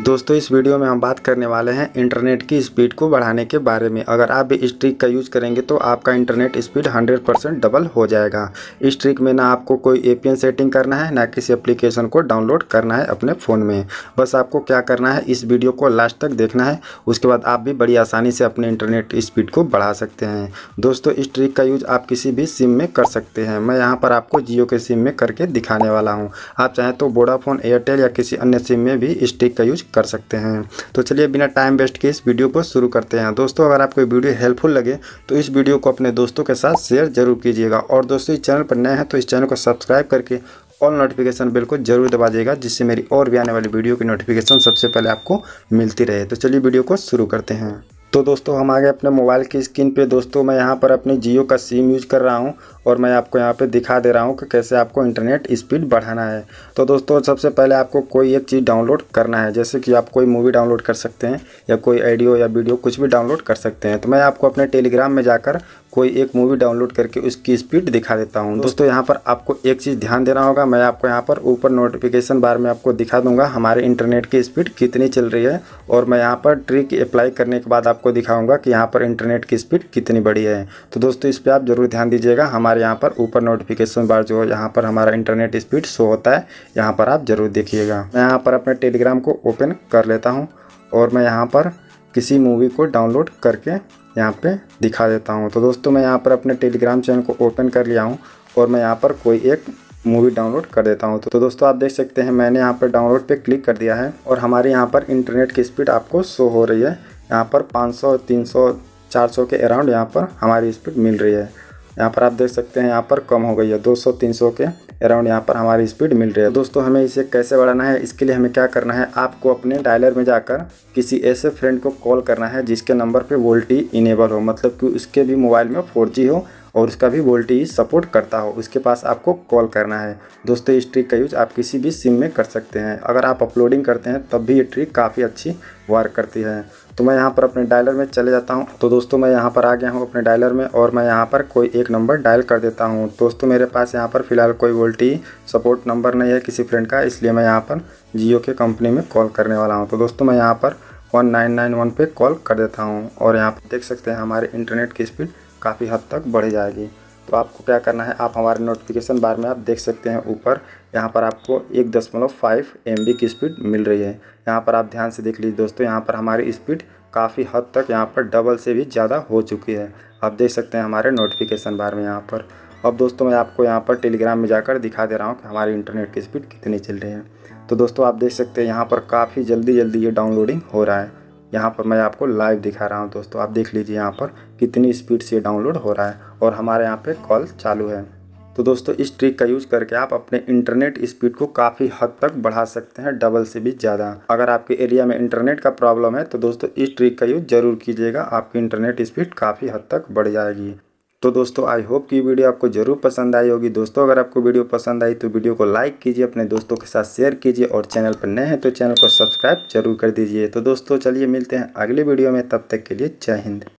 दोस्तों इस वीडियो में हम बात करने वाले हैं इंटरनेट की स्पीड को बढ़ाने के बारे में अगर आप भी इस ट्रिक का यूज़ करेंगे तो आपका इंटरनेट स्पीड 100 परसेंट डबल हो जाएगा इस ट्रिक में ना आपको कोई एपीएन सेटिंग करना है ना किसी एप्लीकेशन को डाउनलोड करना है अपने फ़ोन में बस आपको क्या करना है इस वीडियो को लास्ट तक देखना है उसके बाद आप भी बड़ी आसानी से अपने इंटरनेट स्पीड को बढ़ा सकते हैं दोस्तों इस ट्रिक का यूज़ आप किसी भी सिम में कर सकते हैं मैं यहाँ पर आपको जियो के सिम में करके दिखाने वाला हूँ आप चाहें तो वोडाफोन एयरटेल या किसी अन्य सिम में भी इस ट्रिक का यूज़ कर सकते हैं तो चलिए बिना टाइम वेस्ट के इस वीडियो को शुरू करते हैं दोस्तों अगर आपको वीडियो हेल्पफुल लगे तो इस वीडियो को अपने दोस्तों के साथ शेयर जरूर कीजिएगा और दोस्तों इस चैनल पर नए हैं तो इस चैनल को सब्सक्राइब करके ऑल नोटिफिकेशन बिल को जरूर दबा दिएगा जिससे मेरी और भी आने वाली वीडियो की नोटिफिकेशन सबसे पहले आपको मिलती रहे तो चलिए वीडियो को शुरू करते हैं तो दोस्तों हम आ गए अपने मोबाइल की स्क्रीन पे दोस्तों मैं यहाँ पर अपने जियो का सिम यूज कर रहा हूँ और मैं आपको यहाँ पे दिखा दे रहा हूँ कि कैसे आपको इंटरनेट स्पीड बढ़ाना है तो दोस्तों सबसे पहले आपको कोई एक चीज़ डाउनलोड करना है जैसे कि आप कोई मूवी डाउनलोड कर सकते हैं या कोई ऑडियो या वीडियो कुछ भी डाउनलोड कर सकते हैं तो मैं आपको अपने टेलीग्राम में जाकर कोई एक मूवी डाउनलोड करके उसकी स्पीड दिखा देता हूँ दोस्तों यहाँ पर आपको एक चीज़ ध्यान देना होगा मैं आपको यहाँ पर ऊपर नोटिफिकेशन बार में आपको दिखा दूंगा हमारे इंटरनेट की स्पीड कितनी चल रही है और मैं यहाँ पर ट्रिक अप्लाई करने के बाद आपको दिखाऊंगा कि यहाँ पर इंटरनेट की स्पीड कितनी बड़ी है तो दोस्तों इस पर आप ज़रूर ध्यान दीजिएगा हमारे यहाँ पर ऊपर नोटिफिकेशन बार जो है यहाँ पर हमारा इंटरनेट स्पीड शो होता है यहाँ पर आप ज़रूर देखिएगा मैं यहाँ पर अपने टेलीग्राम को ओपन कर लेता हूँ और मैं यहाँ पर किसी मूवी को डाउनलोड करके यहाँ पे दिखा देता हूँ तो दोस्तों मैं यहाँ पर अपने टेलीग्राम चैनल को ओपन कर लिया हूँ और मैं यहाँ पर कोई एक मूवी डाउनलोड कर देता हूँ तो दोस्तों आप देख सकते हैं मैंने यहाँ पर डाउनलोड पे क्लिक कर दिया है और हमारे यहाँ पर इंटरनेट की स्पीड आपको शो हो रही है यहाँ पर पाँच सौ तीन के अराउंड यहाँ पर हमारी स्पीड मिल रही है यहाँ पर आप देख सकते हैं यहाँ पर कम हो गई है 200-300 के अराउंड यहाँ पर हमारी स्पीड मिल रही है दोस्तों हमें इसे कैसे बढ़ाना है इसके लिए हमें क्या करना है आपको अपने डायलर में जाकर किसी ऐसे फ्रेंड को कॉल करना है जिसके नंबर पर वोल्टी इनेबल हो मतलब कि उसके भी मोबाइल में फोर हो और उसका भी वोल्टेज सपोर्ट करता हो उसके पास आपको कॉल करना है दोस्तों इस ट्रिक का यूज़ आप किसी भी सिम में कर सकते हैं अगर आप अपलोडिंग करते हैं तब भी ये ट्रिक काफ़ी अच्छी वर्क करती है तो मैं यहाँ पर अपने डायलर में चले जाता हूँ तो दोस्तों मैं यहाँ पर आ गया हूँ अपने डायलर में और मैं यहाँ पर कोई एक नंबर डायल कर देता हूँ दोस्तों मेरे पास यहाँ पर फ़िलहाल कोई वोल्टी सपोर्ट नंबर नहीं है किसी फ्रेंड का इसलिए मैं यहाँ पर जियो के कंपनी में कॉल करने वाला हूँ तो दोस्तों मैं यहाँ पर वन नाइन नाइन वन पर कॉल कर देता हूँ और यहाँ पर देख सकते हैं हमारे इंटरनेट की स्पीड काफ़ी हद तक बढ़ जाएगी तो आपको क्या करना है आप हमारे नोटिफिकेशन बार में आप देख सकते हैं ऊपर यहाँ पर आपको एक दशमलव फाइव एम की स्पीड मिल रही है यहाँ पर आप ध्यान से देख लीजिए दोस्तों यहाँ पर हमारी स्पीड काफ़ी हद तक यहाँ पर डबल से भी ज़्यादा हो चुकी है आप देख सकते हैं हमारे नोटिफिकेशन बार में यहाँ पर अब दोस्तों मैं आपको यहाँ पर टेलीग्राम में जाकर दिखा दे रहा हूँ कि हमारी इंटरनेट की स्पीड कितनी चल रही है तो दोस्तों आप देख सकते हैं यहाँ पर काफ़ी जल्दी जल्दी ये डाउनलोडिंग हो रहा है यहाँ पर मैं आपको लाइव दिखा रहा हूँ दोस्तों आप देख लीजिए यहाँ पर कितनी स्पीड से डाउनलोड हो रहा है और हमारे यहाँ पे कॉल चालू है तो दोस्तों इस ट्रिक का यूज़ करके आप अपने इंटरनेट स्पीड को काफ़ी हद तक बढ़ा सकते हैं डबल से भी ज़्यादा अगर आपके एरिया में इंटरनेट का प्रॉब्लम है तो दोस्तों इस ट्रिक का यूज़ ज़रूर कीजिएगा आपकी इंटरनेट स्पीड काफ़ी हद तक बढ़ जाएगी तो दोस्तों आई होप कि वीडियो आपको ज़रूर पसंद आई होगी दोस्तों अगर आपको वीडियो पसंद आई तो वीडियो को लाइक कीजिए अपने दोस्तों के साथ शेयर कीजिए और चैनल पर नए हैं तो चैनल को सब्सक्राइब जरूर कर दीजिए तो दोस्तों चलिए मिलते हैं अगले वीडियो में तब तक के लिए जय हिंद